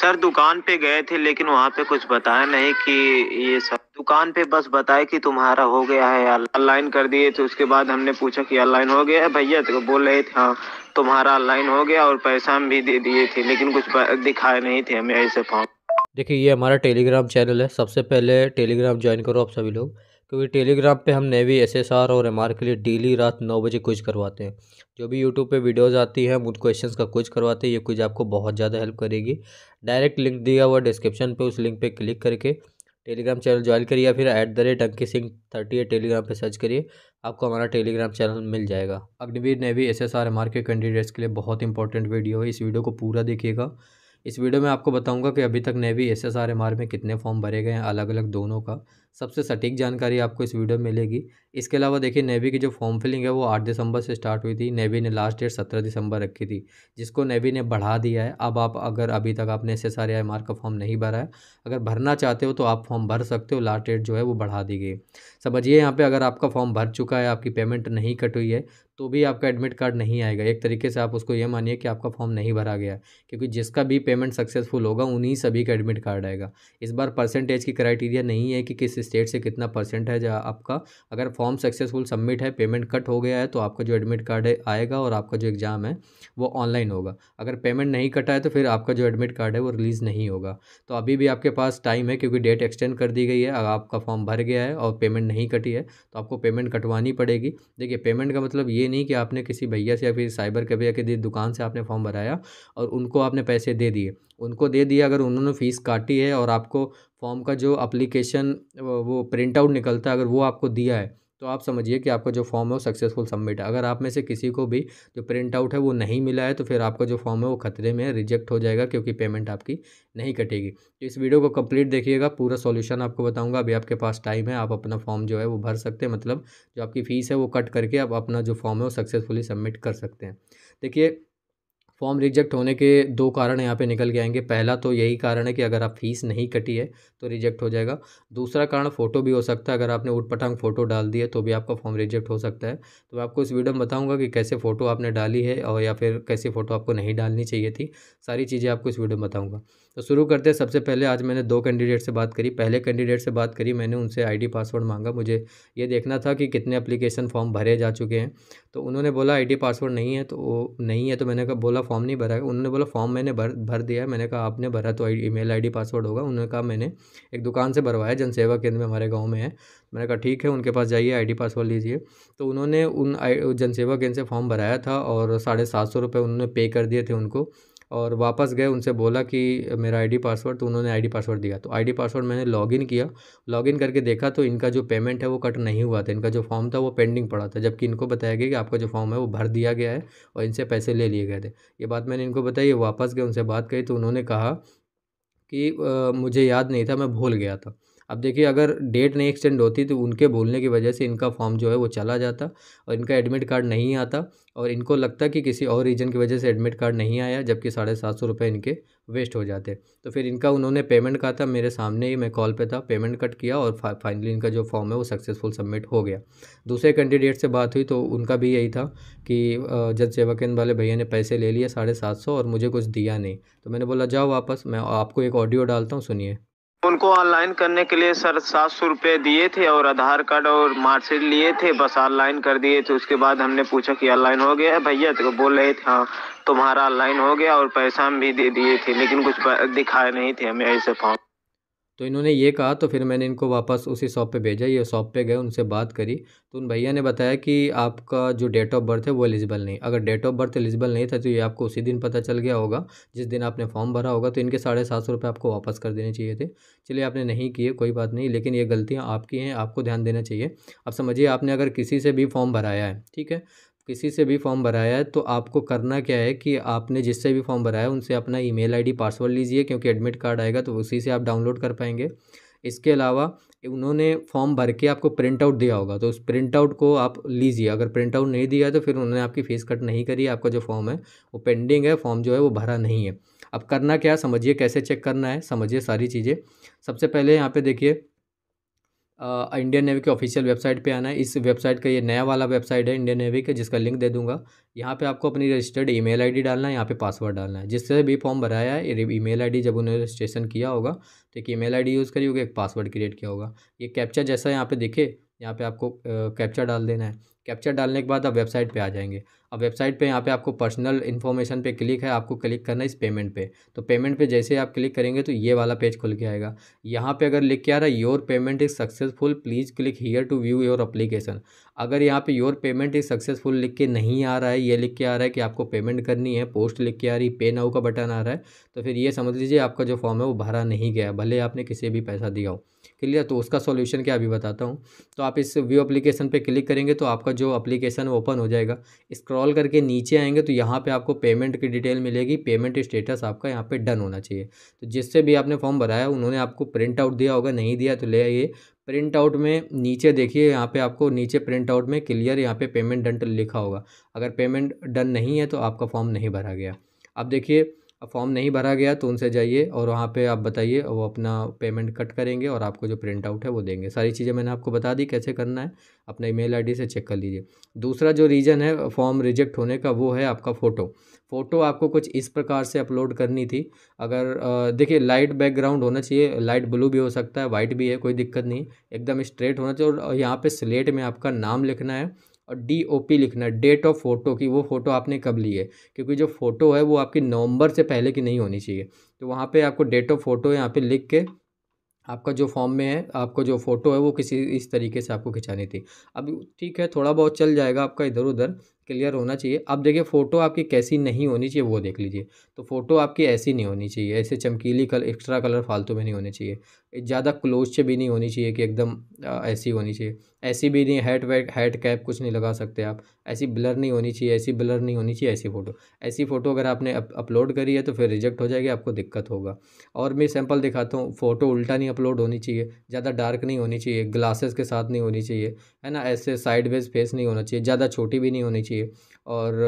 sir दुकान पे गए थे लेकिन वहाँ पे कुछ बताया नहीं कि ये सब दुकान पे बस बताया कि तुम्हारा हो गया है ऑनलाइन कर दिए थे तो उसके बाद हमने पूछा कि ऑनलाइन हो गया है भैया तो बोल रहे थे हाँ तुम्हारा ऑनलाइन हो गया और पैसा हम भी दे दिए थे लेकिन कुछ दिखाए नहीं थे हमें ऐसे फॉर्म देखिए ये हमारा टेलीग्राम चैनल है सबसे पहले टेलीग्राम ज्वाइन करो आप सभी लोग क्योंकि टेलीग्राम पे हम नेवी एस एस आर और एम आर के लिए डेली रात नौ बजे क्विज करवाते हैं जो भी यूट्यूब पे वीडियोस आती है हम उन क्वेश्चंस का क्विज करवाते हैं ये क्विज आपको बहुत ज़्यादा हेल्प करेगी डायरेक्ट लिंक दिया हुआ डिस्क्रिप्शन पे उस लिंक पे क्लिक करके टेलीग्राम चैनल ज्वाइन करिए या फिर at the rate Ankit Singh thirty eight Telegram पर सर्च करिए आपको हमारा टेलीग्राम चैनल मिल जाएगा Agniveer navy S S R M R के कैंडिडेट्स के लिए बहुत इंपॉर्टेंट वीडियो है इस वीडियो को पूरा देखिएगा इस वीडियो में आपको बताऊंगा कि अभी तक navy S S R M R में कितने फॉर्म भरे गए हैं अलग अलग दोनों का सबसे सटीक जानकारी आपको इस वीडियो में मिलेगी इसके अलावा देखिए नेवी की जो फॉर्म फिलिंग है वो आठ दिसंबर से स्टार्ट हुई थी नेवी ने लास्ट डेट सत्रह दिसंबर रखी थी जिसको नेवी ने बढ़ा दिया है अब आप अगर अभी तक आपने S S R M R का फॉर्म नहीं भरा है अगर भरना चाहते हो तो आप फॉर्म भर सकते हो लास्ट डेट जो है वो बढ़ा दी गई समझिए यहाँ पर अगर आपका फॉर्म भर चुका है आपकी पेमेंट नहीं कट हुई है तो भी आपका एडमिट कार्ड नहीं आएगा एक तरीके से आप उसको ये मानिए कि आपका फॉर्म नहीं भरा गया क्योंकि जिसका भी पेमेंट सक्सेसफुल होगा उन्हीं सभी का एडमिट कार्ड आएगा इस बार परसेंटेज की क्राइटेरिया नहीं है कि किस स्टेट से कितना परसेंट है आपका अगर फॉर्म सक्सेसफुल सबमिट है पेमेंट कट हो गया है तो आपका जो एडमिट कार्ड है आएगा और आपका जो एग्ज़ाम है वो ऑनलाइन होगा अगर पेमेंट नहीं कटा है तो फिर आपका जो एडमिट कार्ड है वो रिलीज़ नहीं होगा तो अभी भी आपके पास टाइम है क्योंकि डेट एक्सटेंड कर दी गई है अगर आपका फॉर्म भर गया है और पेमेंट नहीं कटी है तो आपको पेमेंट कटवानी पड़ेगी देखिए पेमेंट का मतलब ये नहीं कि आपने किसी भैया से या फिर साइबर कैफे या किसी दुकान से आपने फॉर्म भराया और उनको आपने पैसे दे दिए उनको दे दिया अगर उन्होंने फ़ीस काटी है और आपको फॉर्म का जो अप्लीकेशन वो प्रिंट आउट निकलता है अगर वो आपको दिया है तो आप समझिए कि आपका जो फॉर्म है वो सक्सेसफुल सबमिट है अगर आप में से किसी को भी जो प्रिंट आउट है वो नहीं मिला है तो फिर आपका जो फॉर्म है वो खतरे में रिजेक्ट हो जाएगा क्योंकि पेमेंट आपकी नहीं कटेगी तो इस वीडियो को कंप्लीट देखिएगा पूरा सॉल्यूशन आपको बताऊंगा अभी आपके पास टाइम है आप अपना फॉर्म जो है वो भर सकते हैं मतलब जो आपकी फ़ीस है वो कट करके आप अपना जो फॉर्म है वो सक्सेसफुली सबमिट कर सकते हैं देखिए फॉर्म रिजेक्ट होने के दो कारण यहाँ पे निकल के आएंगे पहला तो यही कारण है कि अगर आप फीस नहीं कटी है तो रिजेक्ट हो जाएगा दूसरा कारण फ़ोटो भी हो सकता है अगर आपने उठ पटांग फ़ोटो डाल दी है तो भी आपका फॉर्म रिजेक्ट हो सकता है तो मैं आपको इस वीडियो में बताऊँगा कि कैसे फ़ोटो आपने डाली है और या फिर कैसी फ़ोटो आपको नहीं डालनी चाहिए थी सारी चीज़ें आपको इस वीडियो में बताऊँगा तो शुरू करते हैं सबसे पहले आज मैंने दो कैंडिडेट से बात करी पहले कैंडिडेट से बात करी मैंने उनसे आईडी पासवर्ड मांगा मुझे ये देखना था कि कितने अप्लीकेशन फॉर्म भरे जा चुके हैं तो उन्होंने बोला आईडी पासवर्ड नहीं है तो वो नहीं है तो मैंने कहा बोला फॉर्म नहीं भरा उन्होंने बोला फॉर्म मैंने भर भर दिया है मैंने कहा आपने भरा तो ई मेल आई पासवर्ड होगा उन्होंने कहा मैंने एक दुकान से भरवाया जनसेवा केंद्र में हमारे गाँव में है मैंने कहा ठीक है उनके पास जाइए आई पासवर्ड लीजिए तो उन्होंने उन जनसेवा केंद्र से फॉर्म भराया था और साढ़े सात सौ उन्होंने पे कर दिए थे उनको और वापस गए उनसे बोला कि मेरा आईडी पासवर्ड तो उन्होंने आईडी पासवर्ड दिया तो आईडी पासवर्ड मैंने लॉगिन किया लॉगिन करके देखा तो इनका जो पेमेंट है वो कट नहीं हुआ था इनका जो फॉर्म था वो पेंडिंग पड़ा था जबकि इनको बताया गया कि आपका जो फॉर्म है वो भर दिया गया है और इनसे पैसे ले लिए गए थे ये बात मैंने इनको बताई वापस गए उनसे बात कही तो उन्होंने कहा कि आ, मुझे याद नहीं था मैं भूल गया था अब देखिए अगर डेट नहीं एक्सटेंड होती तो उनके बोलने की वजह से इनका फॉर्म जो है वो चला जाता और इनका एडमिट कार्ड नहीं आता और इनको लगता कि किसी और रीज़न की वजह से एडमिट कार्ड नहीं आया जबकि साढ़े सात सौ रुपये इनके वेस्ट हो जाते तो फिर इनका उन्होंने पेमेंट कहा था मेरे सामने ही मैं कॉल पे था पेमेंट कट किया और फा, फाइनली इनका जो फॉर्म है वो सक्सेसफुल सबमिट हो गया दूसरे कैंडिडेट से बात हुई तो उनका भी यही था कि जन सेवा केंद्र वाले भैया ने पैसे ले लिए साढ़े सात सौ और मुझे कुछ दिया नहीं तो मैंने बोला जाओ वापस मैं आपको एक ऑडियो डालता हूँ सुनिए उनको ऑनलाइन करने के लिए सर सात सौ रुपये दिए थे और आधार कार्ड और मार्कशीट लिए थे बस ऑनलाइन कर दिए थे उसके बाद हमने पूछा कि ऑनलाइन हो गया है भैया तो बोल रहे थे हाँ तुम्हारा ऑनलाइन हो गया और पैसा हम भी दे दिए थे लेकिन कुछ दिखाए नहीं थे हमें ऐसे फॉर्म तो इन्होंने ये कहा तो फिर मैंने इनको वापस उसी शॉप पे भेजा ये शॉप पे गए उनसे बात करी तो उन भैया ने बताया कि आपका जो डेट ऑफ बर्थ है वो एलिजिबल नहीं अगर डेट ऑफ बर्थ एलिजिबल नहीं था तो ये आपको उसी दिन पता चल गया होगा जिस दिन आपने फॉर्म भरा होगा तो इनके साढ़े सात सौ रुपये आपको वापस कर देने चाहिए थे चलिए आपने नहीं किए कोई बात नहीं लेकिन ये गलतियाँ आपकी हैं आपको ध्यान देना चाहिए अब समझिए आपने अगर किसी से भी फॉर्म भराया है ठीक है किसी से भी फॉर्म भराया है तो आपको करना क्या है कि आपने जिससे भी फॉर्म भराया है उनसे अपना ईमेल आईडी पासवर्ड लीजिए क्योंकि एडमिट कार्ड आएगा तो उसी से आप डाउनलोड कर पाएंगे इसके अलावा उन्होंने फॉर्म भर के आपको प्रिंट आउट दिया होगा तो उस प्रिंट आउट को आप लीजिए अगर प्रिंट आउट नहीं दिया है तो फिर उन्होंने आपकी फ़ीस कट नहीं करी आपका जो फॉर्म है वो पेंडिंग है फॉर्म जो है वो भरा नहीं है अब करना क्या समझिए कैसे चेक करना है समझिए सारी चीज़ें सबसे पहले यहाँ पे देखिए इंडियन नेवी के ऑफिशियल वेबसाइट पे आना है इस वेबसाइट का ये नया वाला वेबसाइट है इंडियन नेवी का जिसका लिंक दे दूंगा यहाँ पे आपको अपनी रजिस्टर्ड ईमेल आईडी डालना है यहाँ पे पासवर्ड डालना है जिससे भी फॉर्म भराया है ईमेल आईडी जब उन्होंने रजिस्ट्रेशन किया होगा तो एक ई मेल यूज़ करी होगी एक पासवर्ड क्रिएट किया होगा ये कैप्चा जैसा यहाँ पर दिखे यहाँ पे आपको कैप्चर डाल देना है कैप्चर डालने के बाद आप वेबसाइट पे आ जाएंगे अब वेबसाइट पे यहाँ पे आपको पर्सनल इन्फॉर्मेशन पे क्लिक है आपको क्लिक करना है इस पेमेंट पे तो पेमेंट पे जैसे आप क्लिक करेंगे तो ये वाला पेज खुल के आएगा यहाँ पे अगर लिख के आ रहा है your payment is successful please click here to view your application अगर यहाँ पे योर पेमेंट इज़ सक्सेसफुल लिख के नहीं आ रहा है ये लिख के आ रहा है कि आपको पेमेंट करनी है पोस्ट लिख के आ रही पे नाउ का बटन आ रहा है तो फिर ये समझ लीजिए आपका जो फॉर्म है वो भरा नहीं गया भले आपने किसी भी पैसा दिया हो क्लियर तो उसका सॉल्यूशन क्या अभी बताता हूँ तो आप इस व्यू एप्लीकेशन पे क्लिक करेंगे तो आपका जो एप्लीकेशन ओपन हो जाएगा स्क्रॉल करके नीचे आएंगे तो यहाँ पे आपको पेमेंट की डिटेल मिलेगी पेमेंट स्टेटस आपका यहाँ पे डन होना चाहिए तो जिससे भी आपने फॉर्म भराया उन्होंने आपको प्रिंट आउट दिया होगा नहीं दिया तो ले आइए प्रिंट आउट में नीचे देखिए यहाँ पे आपको नीचे प्रिंट आउट में क्लियर यहाँ पे पेमेंट डन लिखा होगा अगर पेमेंट डन नहीं है तो आपका फॉर्म नहीं भरा गया अब देखिए फॉर्म नहीं भरा गया तो उनसे जाइए और वहाँ पे आप बताइए वो अपना पेमेंट कट करेंगे और आपको जो प्रिंट आउट है वो देंगे सारी चीज़ें मैंने आपको बता दी कैसे करना है अपना ईमेल आईडी से चेक कर लीजिए दूसरा जो रीज़न है फॉर्म रिजेक्ट होने का वो है आपका फ़ोटो फ़ोटो आपको कुछ इस प्रकार से अपलोड करनी थी अगर देखिए लाइट बैकग्राउंड होना चाहिए लाइट ब्लू भी हो सकता है वाइट भी है कोई दिक्कत नहीं एकदम स्ट्रेट होना चाहिए और यहाँ पर स्लेट में आपका नाम लिखना है और डी ओ पी लिखना है डेट ऑफ फोटो की वो फ़ोटो आपने कब ली है क्योंकि जो फ़ोटो है वो आपकी नवंबर से पहले की नहीं होनी चाहिए तो वहाँ पे आपको डेट ऑफ फोटो यहाँ पे लिख के आपका जो फॉर्म में है आपको जो फ़ोटो है वो किसी इस तरीके से आपको खिंचानी थी अब ठीक है थोड़ा बहुत चल जाएगा आपका इधर उधर क्लियर होना चाहिए अब देखिए फ़ोटो आपकी कैसी नहीं होनी चाहिए वो देख लीजिए तो फ़ोटो आपकी ऐसी नहीं होनी चाहिए ऐसे चमकीली कलर एक्स्ट्रा कलर फालतू में नहीं होने चाहिए ज़्यादा क्लोज से भी नहीं होनी चाहिए कि एकदम ऐसी होनी चाहिए ऐसी भी नहीं हेड वेट हेड कैप कुछ नहीं लगा सकते आप ऐसी ब्लर नहीं होनी चाहिए ऐसी ब्लर नहीं होनी चाहिए ऐसी फ़ोटो ऐसी फ़ोटो अगर आपने अप, अपलोड करी है तो फिर रिजेक्ट हो जाएगी आपको दिक्कत होगा और मैं सैंपल दिखाता हूँ फ़ोटो उल्टा नहीं अपलोड होनी चाहिए ज़्यादा डार्क नहीं होनी चाहिए ग्लासेस के साथ नहीं होनी चाहिए है ना ऐसे साइडवेज फेस नहीं होना चाहिए ज़्यादा छोटी भी नहीं होनी चाहिए और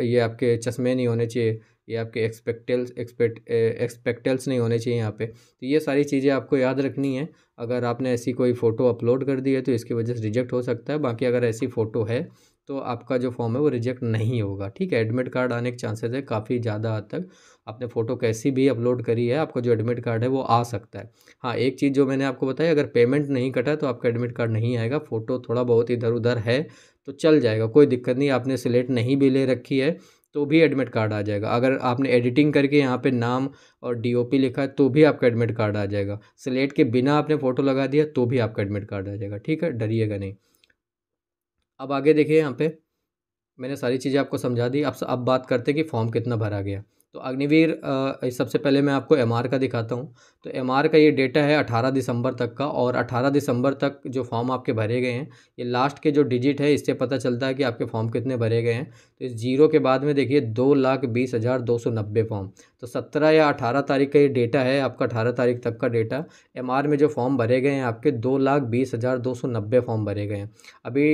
ये आपके चश्मे नहीं होने चाहिए ये आपके एक्सपेक्टेल्स एक्सपेक्ट एक्सपेक्टेल्स नहीं होने चाहिए यहाँ पे तो ये सारी चीज़ें आपको याद रखनी है अगर आपने ऐसी कोई फ़ोटो अपलोड कर दी है तो इसकी वजह से रिजेक्ट हो सकता है बाकी अगर ऐसी फ़ोटो है तो आपका जो फॉर्म है वो रिजेक्ट नहीं होगा ठीक है एडमिट कार्ड आने के चांसेस है काफ़ी ज़्यादा हद तक आपने फ़ोटो कैसी भी अपलोड करी है आपका जो एडमिट कार्ड है वो आ सकता है हाँ एक चीज़ जो मैंने आपको बताया अगर पेमेंट नहीं कटा तो आपका एडमिट कार्ड नहीं आएगा फ़ोटो थोड़ा बहुत इधर उधर है तो चल जाएगा कोई दिक्कत नहीं आपने सिलेक्ट नहीं भी ले रखी है तो भी एडमिट कार्ड आ जाएगा अगर आपने एडिटिंग करके यहाँ पे नाम और डीओपी लिखा है तो भी आपका एडमिट कार्ड आ जाएगा स्लेट के बिना आपने फ़ोटो लगा दिया तो भी आपका एडमिट कार्ड आ जाएगा ठीक है डरिएगा नहीं अब आगे देखिए यहाँ पे मैंने सारी चीज़ें आपको समझा दी अब अब बात करते हैं कि फॉर्म कितना भरा गया तो अग्निवीर सबसे पहले मैं आपको एम का दिखाता हूँ तो एम का ये डेटा है 18 दिसंबर तक का और 18 दिसंबर तक जो फॉर्म आपके भरे गए हैं ये लास्ट के जो डिजिट है इससे पता चलता है कि आपके फॉर्म कितने भरे गए हैं तो इस जीरो के बाद में देखिए दो लाख बीस हज़ार दो सौ नब्बे फॉर्म तो सत्रह या अठारह तारीख का ये डेटा है आपका अठारह तारीख तक का डेटा एम में जो फॉर्म भरे गए हैं आपके दो लाख बीस हज़ार दो सौ नब्बे फॉर्म भरे गए हैं अभी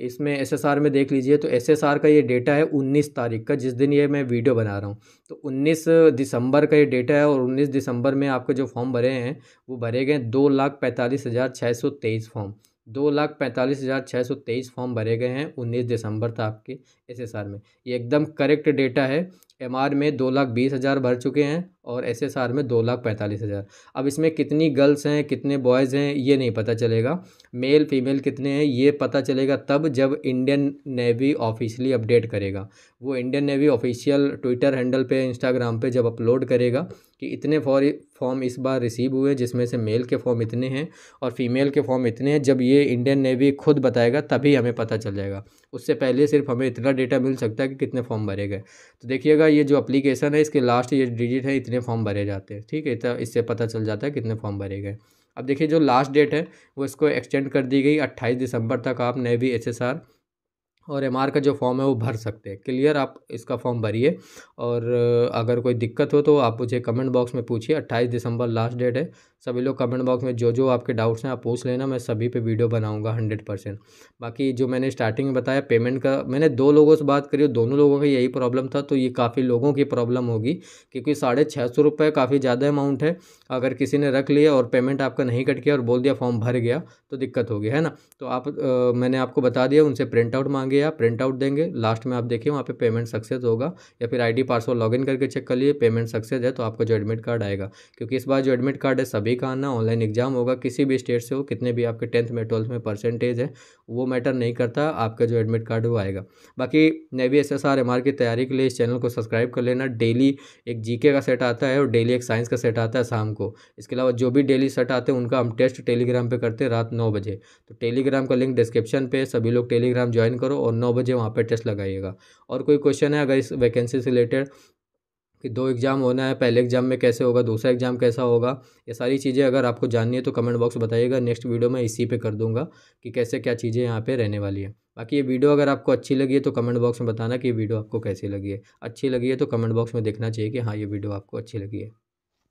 इसमें एसएसआर में देख लीजिए तो एसएसआर का ये डेटा है 19 तारीख का जिस दिन ये मैं वीडियो बना रहा हूँ तो 19 दिसंबर का ये डेटा है और 19 दिसंबर में आपके जो फॉर्म भरे हैं वो भरे गए दो लाख पैंतालीस हज़ार छः सौ तेईस फॉर्म दो लाख पैंतालीस हज़ार छः सौ तेईस फॉर्म भरे गए हैं उन्नीस दिसंबर तक आपके एस एस आर में ये एकदम करेक्ट डेटा है एम आर में दो लाख बीस हज़ार भर चुके हैं और एस एस आर में दो लाख पैंतालीस हज़ार अब इसमें कितनी गर्ल्स हैं कितने बॉयज़ हैं ये नहीं पता चलेगा मेल फीमेल कितने हैं ये पता चलेगा तब जब इंडियन नेवी ऑफिशियली अपडेट करेगा वो Indian navy official Twitter handle पे इंस्टाग्राम पे जब अपलोड करेगा कि इतने फॉर फॉर्म इस बार रिसीव हुए जिसमें से मेल के फॉर्म इतने हैं और फीमेल के फॉर्म इतने हैं जब ये इंडियन नेवी खुद बताएगा तभी हमें पता चल जाएगा उससे पहले सिर्फ हमें इतना डेटा मिल सकता है कि कितने फॉर्म भरे गए तो देखिएगा देखिएगा ये जो अप्लीकेशन है इसके लास्ट ये डिजिट है इतने फॉर्म भरे जाते हैं ठीक है तो इससे पता चल जाता है कितने फॉर्म भरे गए अब देखिए जो लास्ट डेट है वो इसको एक्सटेंड कर दी गई अट्ठाईस दिसंबर तक आप नए एच एस आर और एम का जो फॉर्म है वो भर सकते हैं क्लियर आप इसका फॉर्म भरिए और अगर कोई दिक्कत हो तो आप मुझे कमेंट बॉक्स में पूछिए अट्ठाईस दिसंबर लास्ट डेट है सभी लोग कमेंट बॉक्स में जो जो आपके डाउट्स हैं आप पूछ लेना मैं सभी पे वीडियो बनाऊंगा हंड्रेड परसेंट बाकी जो मैंने स्टार्टिंग में बताया पेमेंट का मैंने दो लोगों से बात करी और दोनों लोगों का यही प्रॉब्लम था तो ये काफ़ी लोगों की प्रॉब्लम होगी क्योंकि साढ़े छः सौ रुपये काफ़ी ज़्यादा अमाउंट है अगर किसी ने रख लिया और पेमेंट आपका नहीं कट किया और बोल दिया फॉर्म भर गया तो दिक्कत होगी है ना तो आप आ, मैंने आपको बता दिया उनसे प्रिंट आउट मांगे या प्रिंट आउट देंगे लास्ट में आप देखिए वहाँ पर पेमेंट सक्सेस होगा या फिर आई डी पासवर्ड लॉगिन करके चेक कर लिए पेमेंट सक्सेस है तो आपका जो एडमिट कार्ड आएगा क्योंकि इस बार जो एडमिट कार्ड है सभी सभी का आना ऑनलाइन एग्जाम होगा किसी भी स्टेट से हो कितने भी आपके टेंथ में ट्वेल्थ में परसेंटेज है वो मैटर नहीं करता आपका जो एडमिट कार्ड वो आएगा बाकी नेवी एस एस की तैयारी के लिए इस चैनल को सब्सक्राइब कर लेना डेली एक जी का सेट आता है और डेली एक साइंस का सेट आता है शाम को इसके अलावा जो भी डेली सेट आते हैं उनका हम टेस्ट टेलीग्राम पर करते हैं रात नौ बजे तो टेलीग्राम का लिंक डिस्क्रिप्शन पर सभी लोग टेलीग्राम ज्वाइन करो और नौ बजे वहाँ पर टेस्ट लगाइएगा और कोई क्वेश्चन है अगर इस वैकेंसी से रिलेटेड कि दो एग्ज़ाम होना है पहले एग्ज़ाम में कैसे होगा दूसरा एग्ज़ाम कैसा होगा ये सारी चीज़ें अगर आपको जाननी है तो कमेंट बॉक्स बताइएगा नेक्स्ट वीडियो मैं इसी पे कर दूंगा कि कैसे क्या चीज़ें यहाँ पे रहने वाली है बाकी ये वीडियो अगर आपको अच्छी लगी है तो कमेंट बॉक्स में बताना कि ये वीडियो आपको कैसी लगी है अच्छी लगी है तो कमेंट बॉक्स में देखना चाहिए कि हाँ ये वीडियो आपको अच्छी लगी है